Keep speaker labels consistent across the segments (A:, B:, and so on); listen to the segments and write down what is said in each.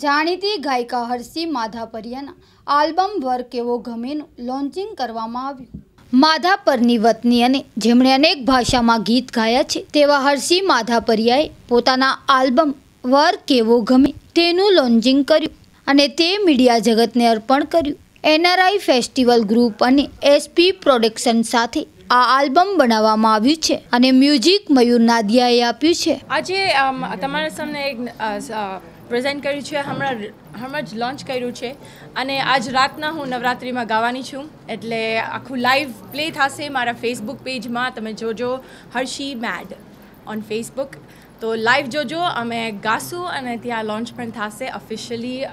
A: જાણીતી ગાયિકા હર્ષી માધાપરિયાના આલ્બમ વર કેવો ગમેનું લોન્ચિંગ કરવામાં આવ્યું માધાપરની વતની અને જેમણે અનેક ભાષામાં ગીત ગાયા છે તેવા હર્ષી માધાપરિયાએ પોતાના આલ્બમ વર કેવો ગમે તેનું લોન્ચિંગ કર્યું અને તે મીડિયા જગતને અર્પણ કર્યું એનઆરઆઈ ફેસ્ટિવલ ગ્રુપ અને એસપી પ્રોડક્શન સાથે આ આલ્બમ બનાવવામાં આવ્યું છે અને મ્યુઝિક મયુર નાદિયાએ આપ્યું છે
B: આજે તમારા સામે એક પ્રેઝેન્ટ કર્યું છે હમણાં હમણાં જ લોન્ચ કર્યું છે અને આજ રાતના હું નવરાત્રિમાં ગાવાની છું એટલે આખું લાઈવ પ્લે થશે મારા ફેસબુક પેજમાં તમે જોજો હર્ષી મેડ ઓન ફેસબુક તો લાઈવ જોજો અમે ગાશું અને ત્યાં લોન્ચ પણ થશે ઓફિશિયલી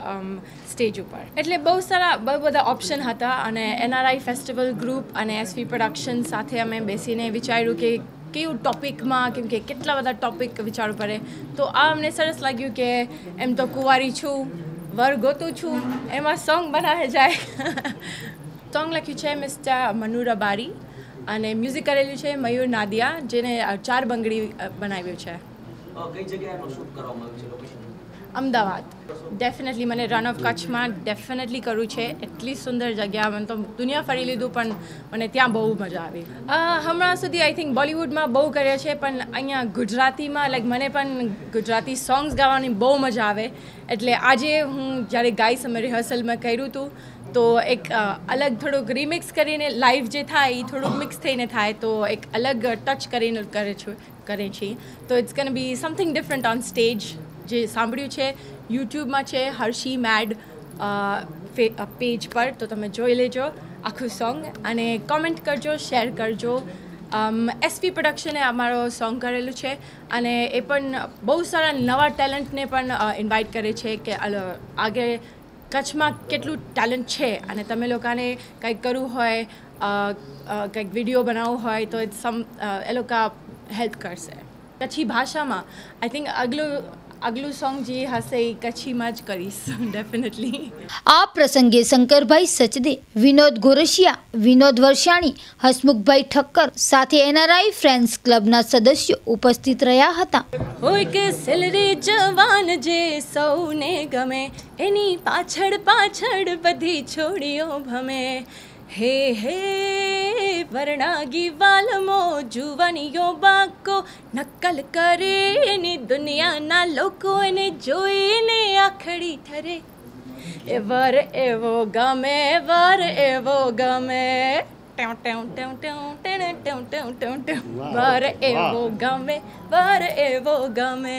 B: સ્ટેજ ઉપર એટલે બહુ સારા બહુ બધા ઓપ્શન હતા અને એનઆરઆઈ ફેસ્ટિવલ ગ્રુપ અને એસવી પ્રોડક્શન સાથે અમે બેસીને વિચાર્યું કે કેવું ટોપિકમાં કેમ કે કેટલા બધા ટોપિક વિચારવું પડે તો આ અમને સરસ લાગ્યું કે એમ તો કુંવારી છું વર ગોતું છું એમાં સોંગ બનાવે જાય સોંગ લખ્યું છે મિસ્ટર મનુરા બારી અને મ્યુઝિક કરેલું છે મયુર નાદિયા જેને ચાર બંગડી બનાવ્યું છે અમદાવાદ ડેફિનેટલી મને રન ઓફ કચ્છમાં ડેફિનેટલી કરવું છે એટલી સુંદર જગ્યા મને તો દુનિયા ફરી લીધું પણ મને ત્યાં બહુ મજા આવી હમણાં સુધી આઈ થિંક બોલિવૂડમાં બહુ કર્યા છે પણ અહીંયા ગુજરાતીમાં લાઈક મને પણ ગુજરાતી સોંગ્સ ગાવાની બહુ મજા આવે એટલે આજે હું જ્યારે ગાઈસ અમે રિહર્સલમાં કર્યું હતું તો એક અલગ થોડુંક રિમિક્સ કરીને લાઈવ જે થાય એ થોડુંક મિક્સ થઈને થાય તો એક અલગ ટચ કરીને કરે છે કરે છે તો it's can be something different on stage જે સાંભળ્યું છે યુટ્યુબમાં છે હર્ષી મેડ પેજ પર તો તમે જોઈ લેજો આખું સોંગ અને કોમેન્ટ કરજો શેર કરજો એસપી પ્રોડક્શને અમારો સોંગ કરેલું છે અને એ પણ બહુ સારા નવા ટેલેન્ટને પણ ઇન્વાઇટ કરે છે કે આગળ કચ્છમાં કેટલું ટેલેન્ટ છે અને તમે લોકોને કંઈક કરવું હોય કંઈક વિડીયો બનાવવું હોય તો સમ એ લોકો હેલ્પ કરશે કચ્છી ભાષામાં આઈ થિંક આગલું આગલું સોંગ જે હશે એ કચ્છીમાં જ કરીશ ડેફિનેટલી
A: આ પ્રસંગે શંકરભાઈ સચદે વિનોદ ગોરશિયા વિનોદ વર્ષાણી હસમુખભાઈ ઠક્કર સાથે એનઆરઆઈ ફ્રેન્ડ્સ ક્લબના સદસ્યો ઉપસ્થિત રહ્યા હતા
C: હોય કે સેલરી જવાન જે સૌને ગમે એની પાછળ પાછળ બધી છોડીઓ ભમે હે હે વર્ણાગી વાલમો જુવાનીઓ બાકો નકલ કરે ને દુનિયાના લોકો એને જોઈને આખડી ઠરે એ વર એવો ગમે વર એવો ગમે ટેઉ ટેઉ ટેઉ ટેઉ વર એવો ગમે વર એવો ગમે